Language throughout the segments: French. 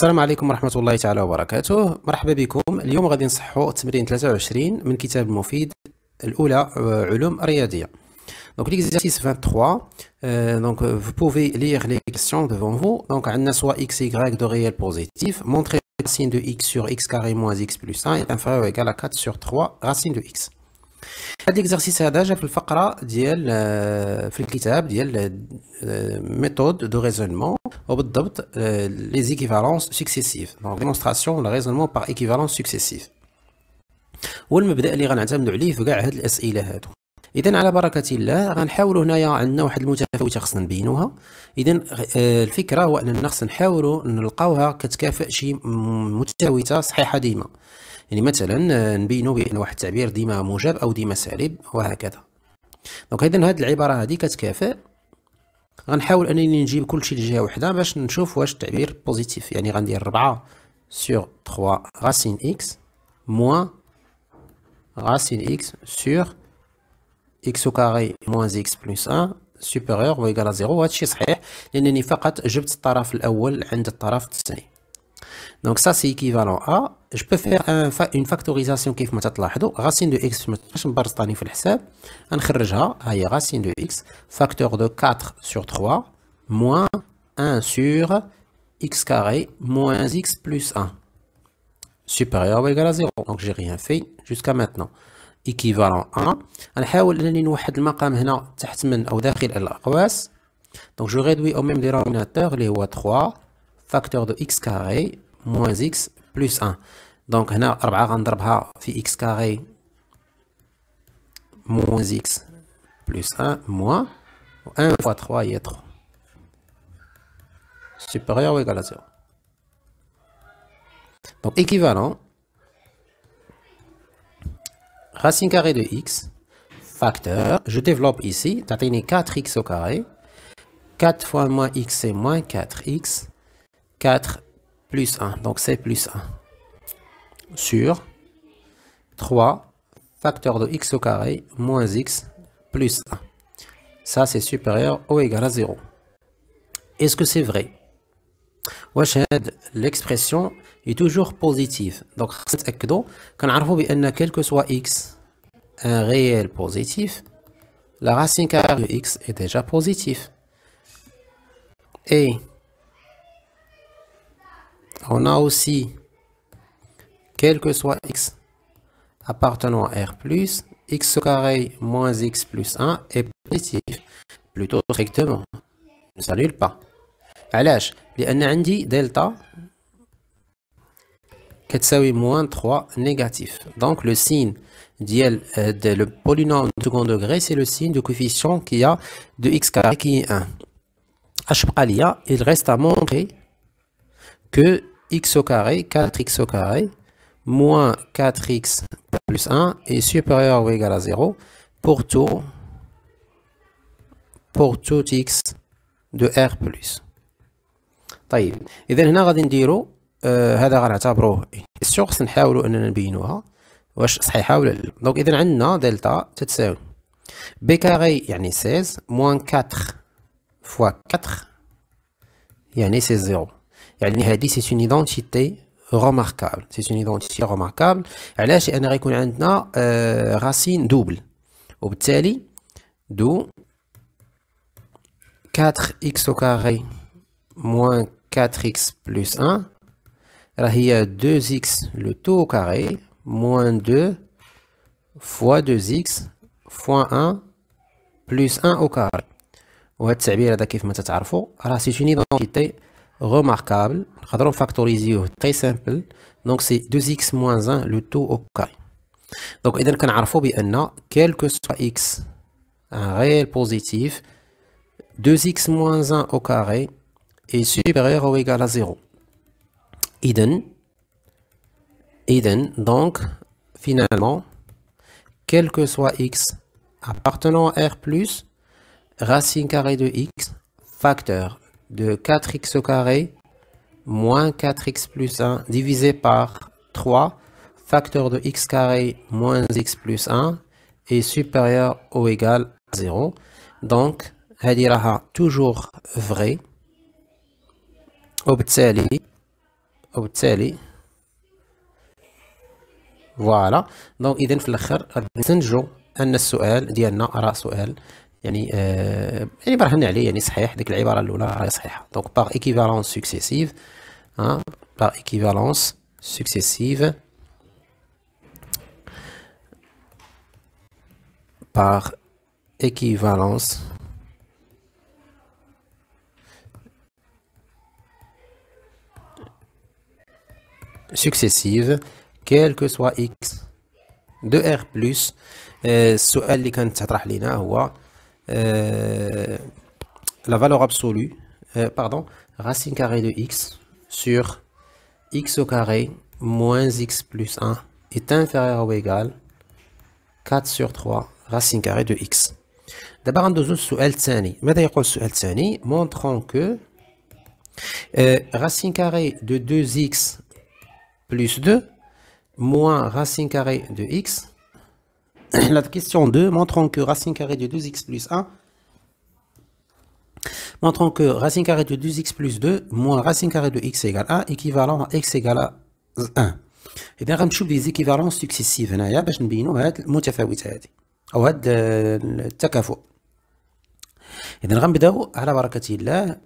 السلام عليكم ورحمة الله تعالى وبركاته مرحبا بكم اليوم غادي نصحوا تمرين 23 من كتاب مفيد الأولى علوم رياضية Donc l'exercice 23, euh, donc vous pouvez lire les questions devant vous. Donc on a soit x, y de réel positif, montrer racine de x sur x carré moins x plus 1 est inférieur ou égal à 4 sur 3 racine de x. هاد ليكزارسيس هذا جا في الفقره ديال آه، في الكتاب ديال آه، ميثود دو ريزونمون وبالضبط لي زيكيفالونس سكسيسيف دونك ديمونستراسيون لو ريزونمون باغ ايكيفالونس سكسيسيف هو المبدا اللي غنعتمدو عليه في كاع هاد الاسئله هادو اذا على بركه الله غنحاولو هنايا عندنا واحد المتفاوته خصنا نبينوها اذا آه، الفكره هو اننا خصنا نحاولو نلقاوها كتكافئ شي متفاوته صحيحه ديما يعني مثلا آه، نبينوا بان واحد التعبير ديما موجب او ديما سالب وهكذا دونك اذا هذه العباره هذه كتكافئ غنحاول انني نجيب كلشي لجهه وحده باش نشوف واش التعبير بوزيتيف يعني غندير 4 سور 3 راسين اكس موان راسين اكس سور اكس او كاري موان اكس بلس 1 سوبيريور ا 0 هادشي صحيح لانني فقط جبت الطرف الاول عند الطرف الثاني Donc ça, c'est équivalent à, je peux faire une factorisation qui est racine de x, je vais racine de x, facteur de 4 sur 3, moins 1 sur x carré, moins x plus 1, supérieur ou égal à 0. Donc j'ai rien fait jusqu'à maintenant. équivalent à, نحاول انني نوحد المقام هنا تحت من او داخل Donc je réduis au même dénominateur les 3 facteur de x carré moins x plus 1 on a 4 غنضربها x carré moins x plus 1 moins 1 fois 3 y 3 supérieur ou égal à 0 donc équivalent racine carrée de x facteur je développe ici t'as 4x au carré 4 fois moins x c'est moins 4x 4 x plus 1. Donc c'est plus 1 sur 3 facteur de x au carré moins x plus 1. Ça, c'est supérieur ou égal à 0. Est-ce que c'est vrai l'expression est toujours positive. Donc, quel que soit x, un réel positif, la racine carrée de x est déjà positive. Et on a aussi, quel que soit x appartenant à R+, x 2 carré moins x plus 1 est positif, plutôt strictement. Ne s'annule pas. a un delta, qui est moins 3 négatif donc le signe du euh, le polynôme de second degré c'est le signe du coefficient qui a de x carré qui est 1 À il reste à montrer que x au carré, 4x au carré, moins 4x plus 1 est supérieur ou égal à 0 pour tout, pour tout x de r plus. طيب اذا هنا غادي نديرو آه هذا غنعتبروه كيسيون خصنا نحاولوا اننا نبينوها واش صحيحه ولا لا دونك اذا عندنا دلتا تتساوي بي كاري يعني 16 موان 4 فوا 4 يعني سي 0 c'est une identité remarquable. C'est une identité remarquable. Elle a une racine double. 4x au carré moins 4x plus 1. y a 2x le tout au carré. Moins 2 fois 2x fois 1 plus 1 au carré. Alors c'est une identité remarquable. très simple. Donc c'est 2x moins 1 le tout au carré. Donc a un que quel que soit x, un réel positif, 2x moins 1 au carré est supérieur ou égal à 0. Eden, donc finalement, quel que soit x appartenant à R+, racine carré de x, facteur de 4x au carré moins 4x plus 1 divisé par 3 facteur de x carré moins x plus 1 est supérieur ou égal à 0. Donc, elle toujours vrai. Obtali. وبالتالي Voilà. Donc, il y a un à ديالنا راه سؤال donc, par équivalence successive, hein، par équivalence successive, par équivalence successive, quel que soit x de R, plus, ce que nous avons euh, la valeur absolue, euh, pardon, racine carrée de x sur x au carré moins x plus 1 est inférieure ou égal 4 sur 3 racine carrée de x. D'abord دابا nous للسؤال الثاني ماذا يقول sous Montrons que que euh, racine carrée de 2x plus 2 moins racine carrée de x la question 2, montrant que racine carrée de 2x plus 1, montrant que racine carrée de 2x plus 2 moins racine carrée de x égale 1 équivalent à x égale à 1. إذا les لي زيكيفالونس سكسيسيف هنايا باش نبينو هاد المتفاوت هادي أو هاد التكافؤ إذا غنبداو على بركة الله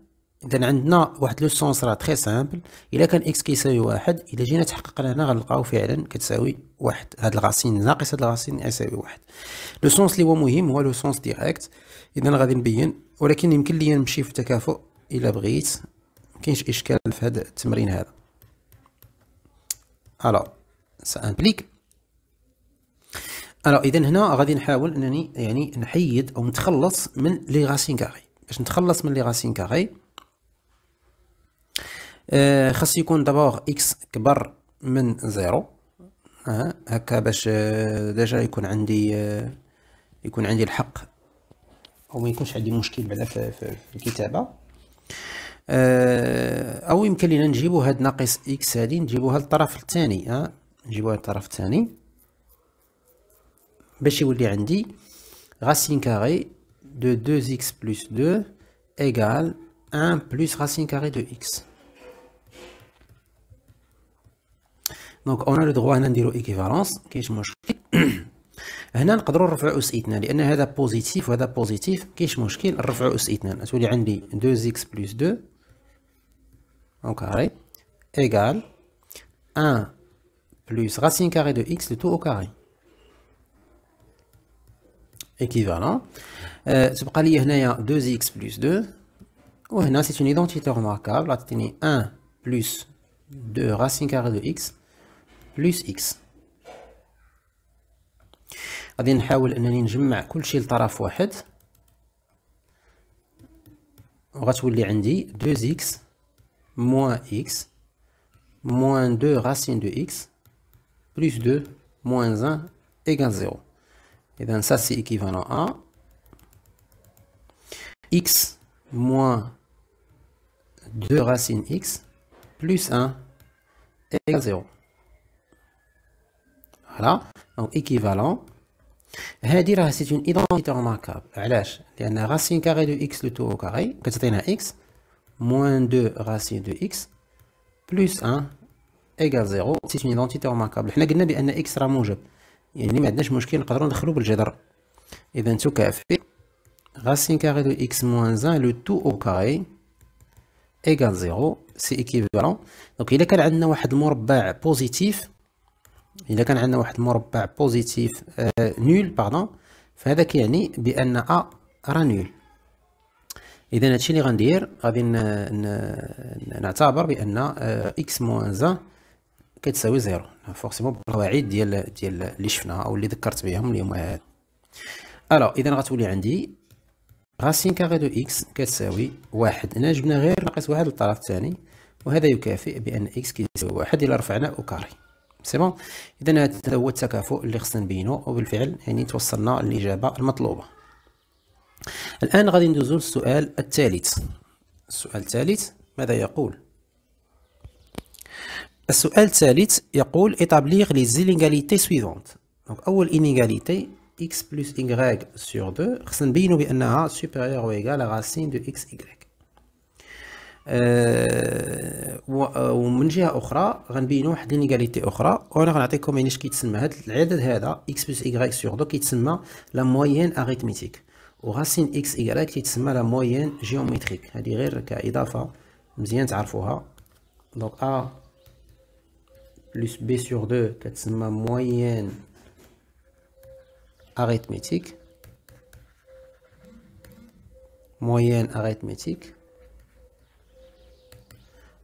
اذا عندنا واحد لو سونس راه تري سامبل الا كان اكس كيساوي واحد الا جينا تحققنا هنا غنلقاو فعلا كتساوي واحد هاد الغاسين ناقص هاد الغاسين يساوي واحد لو سونس اللي هو مهم هو لو سونس ديريكت اذا غادي نبين ولكن يمكن لي نمشي في التكافؤ الا بغيت مكاينش اشكال في هاد التمرين هذا الو سا امبليك الو اذا هنا غادي نحاول انني يعني نحيد او نتخلص من لي غاسين كاري باش نتخلص من لي غاسين كاري آه، خاص يكون دابور اكس كبر من زيرو ها هكا باش آه، ديجا يكون عندي آه، يكون عندي الحق او ما يكونش عندي مشكل بعدا في, في الكتابه او يمكن لينا نجيبو هاد ناقص اكس هادي نجيبوها للطرف الثاني ها نجيبوها للطرف الثاني باش يولي عندي راسين كاري دو 2 اكس بلس 2 ايغال 1 بلس راسين كاري دو اكس Donc, on a le droit de dire l'équivalence, qu'est-ce qui est le problème Ici, on peut écrire l'équivalence, car c'est positif, et c'est positif, qu'est-ce qui est le problème On peut écrire l'équivalence, ici j'ai 2x plus 2, au carré, égal 1 plus racine carrée de x, le tout au carré. Équivalent. Si on prend ici, il y a 2x plus 2, et ici, c'est une identité remarquable, on a 1 plus 2 racine carrée de x, plus x. A bien, nous allons faire tout ce qui est le On va faire 2x moins x moins 2 racines de x plus 2 moins 1 égale 0. Et bien, ça, c'est équivalent à x moins 2 racines x plus 1 égale 0. فوالا دونك ايكيفالون هادي راه سيت اون ايدونتيتي ريماركابل علاش لان راسين كاري دو اكس لو تو او كاري كتعطينا اكس موان دو راسين دو اكس بلس ان ايكال زيرو سيت اون ايدونتيتي ريماركابل حنا قلنا بان اكس راه موجب يعني ما عندناش مشكل نقدروا ندخلو بالجذر اذا تكافي راسين carrée دو اكس موان 1 le tout au carré égale 0 c'est équivalent donc il y a واحد المربع بوزيتيف اذا كان عندنا واحد المربع بوزيتيف آه نول باردون فهذا كيعني بان ا راه نول اذا هادشي اللي غندير غادي نعتبر بان اكس موان زا كتساوي زيرو فورسيمون بالقواعد ديال ديال اللي شفناها او اللي ذكرت بهم اليوم هذا الو اذا غتولي عندي راسين كاري دو اكس كتساوي واحد هنا جبنا غير ناقص واحد للطرف الثاني وهذا يكافئ بان اكس كيساوي واحد الا رفعنا او كاري سي بون اذا هذا هو التكافؤ اللي خصنا نبينو وبالفعل يعني توصلنا للاجابه المطلوبه الان غادي ندوزو للسؤال الثالث السؤال الثالث ماذا يقول السؤال الثالث يقول ايتابليغ لي زيلينغاليتي سويفونت دونك اول انيغاليتي x plus y sur 2 خصنا نبينو بانها سوبيريور او ايغال راسين دو x y آه، آه، ومن جهه اخرى غنبينوا واحد لينيغاليتي اخرى وانا غنعطيكم يعني اش كيتسمى هذا العدد هذا اكس بلس ايغريك سور دو كيتسمى لا موين اريتميتيك وغاسين اكس ايغريك كيتسمى لا موين جيومتريك هذه غير كاضافه مزيان تعرفوها دونك ا بلس بي سور دو كتسمى موين اريتميتيك موين اريتميتيك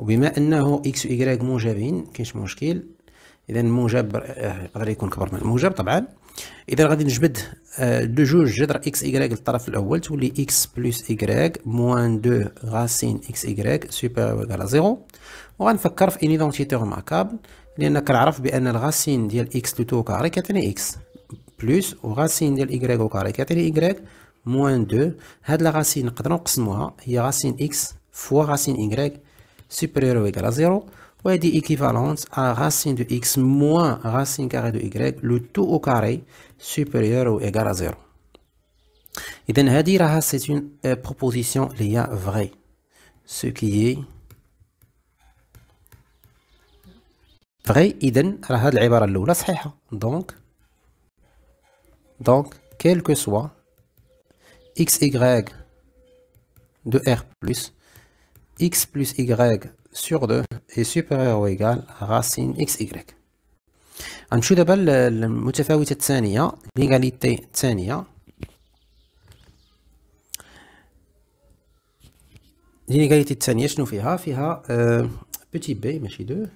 وبما انه اكس وايكغيك موجبين كاينش مشكل اذا الموجب آه، يقدر يكون كبر من الموجب طبعا اذا غادي نجبد آه، دو جوج جذر اكس وايكغيك للطرف الاول تولي اكس بلس وايكغيك موان دو غاسين اكس وايكغيك سوبر على زيرو وغنفكر في انيدونتيتي ايدونتيتي لان كنعرف بان الغاسين ديال اكس لو كاري كتعني اكس بلس وغاسين ديال ايكغيك كاري كتعني ايكغيك موان دو هاد لا غاسين نقدروا نقسموها هي غاسين اكس فوا غاسين ايكغيك supérieur ou égal à 0, ou est équivalente à racine de x moins racine carrée de y, le tout au carré, supérieur ou égal à 0. Et donc, c'est une euh, proposition liée vraie, ce qui est vrai. Et الأولى صحيحة. Donc, donc, quel que soit x, y de R plus x plus y sur 2 est supérieur ou égal à racine xy غنمشيو دابا للمتفاوتة الثانية ليغاليتي الثانية ليغاليتي الثانية شنو فيها فيها petit b ماشي 2.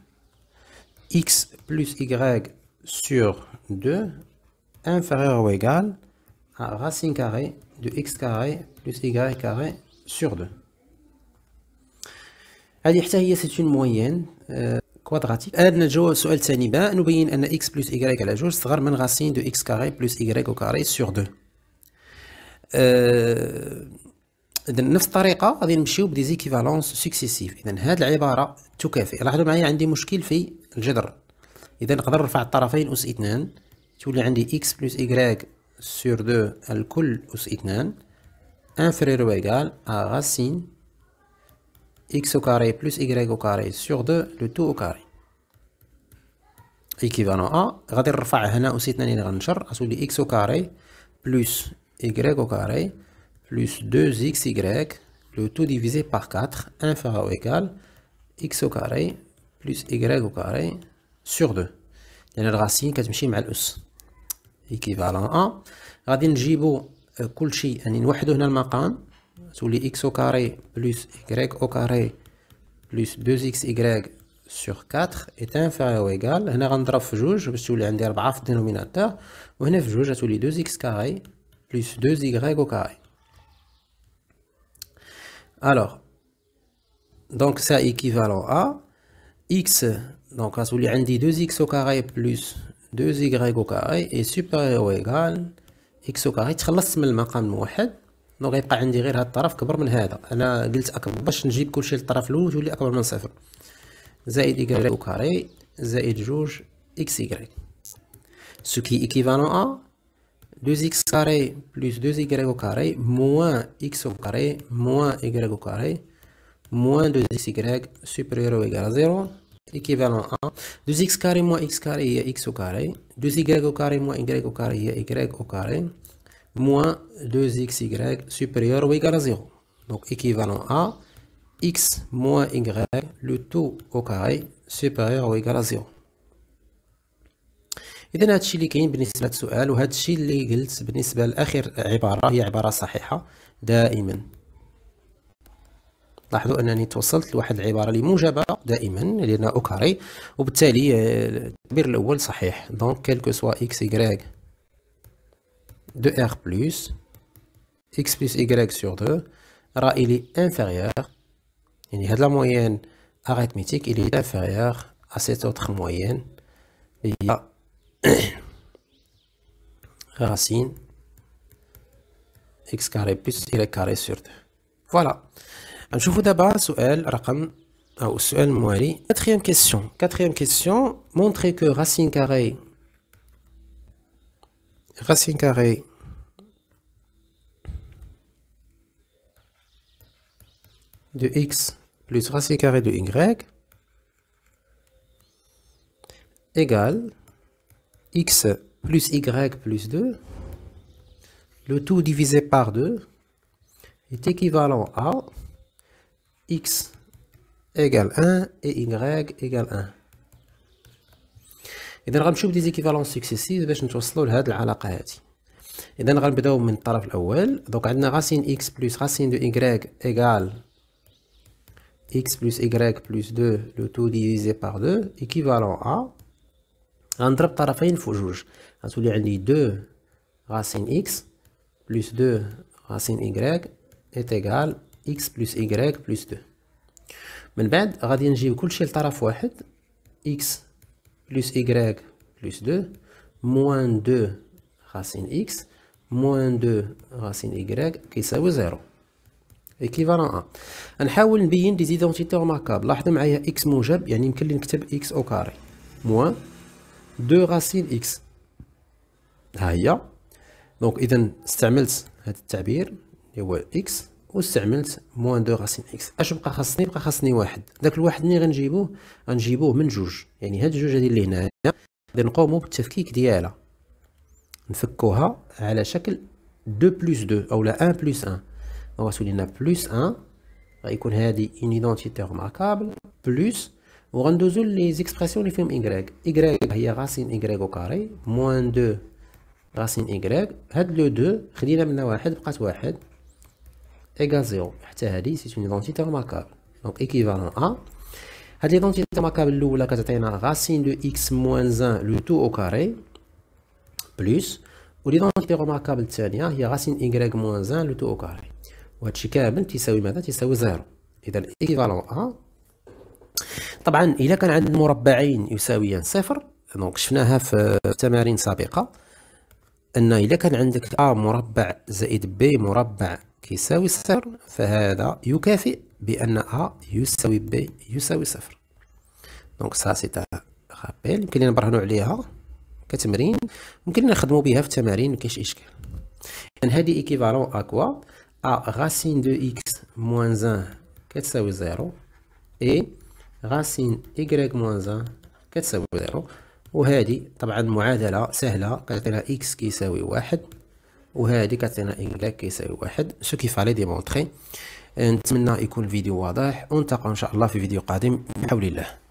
x plus y sur 2 inférieur ou égal à racine carrée de x carré plus y carré sur 2. هذه حتى هي سيت اون موين كوادراتيك عندنا جو سؤال ثاني باء نبين ان اكس بلس ايكغيك على جوج صغر من غاسين دو اكس كاري بلس ايكغيك او كاري سور دو اذا نفس الطريقه غادي نمشيو بديزيكيفالونس سكسيسيف اذا هاد العباره تكافئ لاحظوا معايا عندي مشكل في الجذر اذا نقدر نرفع الطرفين اس اثنان تولي عندي اكس بلس ايكغيك سور دو الكل اس اثنان انفريرو ايكال ا غاسين x au carré plus y au carré sur 2 le tout au carré équivalent à غادي نرفع هنا أس اثنين غنشر غتولي x au carré plus y au carré plus 2xy le tout divisé par 4 inférieur ou égal x au carré plus y au carré sur 2 il y a لأن الراسين كتمشي مع الأس équivalent à غادي نجيبو كلشي يعني نوحدو هنا المقام sous les x au carré plus y au carré plus 2xy sur 4 est inférieur ou égal هنا غنضرب في جوج باش تولي dénominateur, on a الدينوميناتور وهنا juge sous les 2x carré plus 2y au carré alors donc ça équivalent à x donc on عندي 2x au carré plus 2y au carré est supérieur ou égal x au carré تخلصت دونك غيبقى عندي غير هاد الطرف كبر من هذا انا قلت اكبر باش نجيب كلشي للطرف الاول تولي اكبر من صفر زائد اي او كاري زائد جوج اكس اي سو كي ايكيفالون ا 2 اكس كاري بلس 2 او كاري موان اكس كاري موان اي كاري موان 2 اكس اي سوبيريور او ايغال زيرو ايكيفالون ا 2 اكس كاري موان اكس كاري هي اكس كاري 2 او كاري موان او كاري هي او كاري moins 2xy supérieur ou égal à 0. Donc équivalent à x moins y, le tout au carré supérieur ou égal à 0. اذا هادشي اللي كاين بالنسبه للسؤال السؤال وهادشي اللي قلت بالنسبه لاخر عباره هي عباره صحيحه دائما لاحظوا انني توصلت لواحد العباره اللي موجبه دائما لأنها أوكاري وبالتالي آه، التعبير الاول صحيح دونك كيلكو سوا اكس يغريك 2R plus x plus y sur 2, ra il est inférieur, il a de la moyenne arithmétique, il est inférieur à cette autre moyenne, il y a racine x carré plus y carré sur 2. Voilà. Je vous d'abord sur l' أو Quatrième question. Quatrième question. Montrer que racine carré racine carrée de x plus racine carrée de y égale x plus y plus 2, le tout divisé par 2 est équivalent à x égale 1 et y égale 1. اذا غنمشيو زيكيفالونس سكسيسيف باش نتوصلوا لهاد العلاقه هادي اذا غنبداو من الطرف الاول دونك عندنا غاسين اكس بلس غاسين دو ايغريك ايغال اكس بلس ايغريك بلس دو لو تو ديفيزي بار دو ايكيفالون ا غنضرب طرفين فوق جوج غتولي عندي دو غاسين اكس بلس دو غاسين ايغريك ات ايغال اكس بلس ايغريك بلس دو من بعد غادي نجيب كلشي لطرف واحد اكس plus y plus 2 moins 2 racine x moins 2 racine y qui est 0 équivalent ايكيفالون ا غنحاول نبين دي زيدونتيتي رماركابل لاحظوا معايا اكس موجب يعني يمكن لي نكتب x او كاري موان 2 راسين x ها هي دونك اذا استعملت هذا التعبير اللي هو x واستعملت موان دو غاسين اكس اش بقى خاصني بقى خاصني واحد داك الواحد ملي غنجيبوه غنجيبوه من جوج يعني هاد جوج هادي اللي هنايا غادي نقومو بالتفكيك ديالها نفكوها على شكل دو بلس دو اولا ان بلس ان غتولي لنا بلس ان غيكون هادي اون ايدونتيتي غماركابل بلس وغندوزو لي زيكسبرسيون اللي فيهم ايكغيك ايكغيك هي غاسين ايكغيك او كاري موان دو غاسين ايكغيك هاد لو دو خدينا منها واحد بقات واحد ايكال زيرو حتى هادي سيت اون ايدونتيتي رماركابل دونك ايكيفالون ا هاد ليدونتيتي رماركابل الاولى كتعطينا غاسين دو اكس موان ان لو تو او كاري بلوس وليدونتيتي رماركابل الثانيه هي غاسين ايكغيك موان ان لو تو او كاري وهادشي كامل تيساوي ماذا تيساوي زيرو اذا ايكيفالون ا طبعا الا كان عند مربعين يساويان يعني صفر دونك شفناها في تمارين سابقه ان الا كان عندك ا مربع زائد بي مربع كيساوي صفر فهذا يكافئ بأن أ يساوي ب يساوي صفر دونك سا سي رابيل يمكن لينا نبرهنو عليها كتمرين يمكن نخدمو بها في التمارين مكاينش إشكال إذن هادي إيكيفالون أكوا أ غاسين دو إكس موان زان كتساوي زيرو إي غاسين ايكغيك موان زان كتساوي زيرو وهذه طبعا معادلة سهلة كتعطينا إكس كيساوي واحد وهذه كتعطينا انجلاك كيساوي واحد سو كيفالي ديمونطخي نتمنى يكون الفيديو واضح ونتلاقاو ان شاء الله في فيديو قادم بحول الله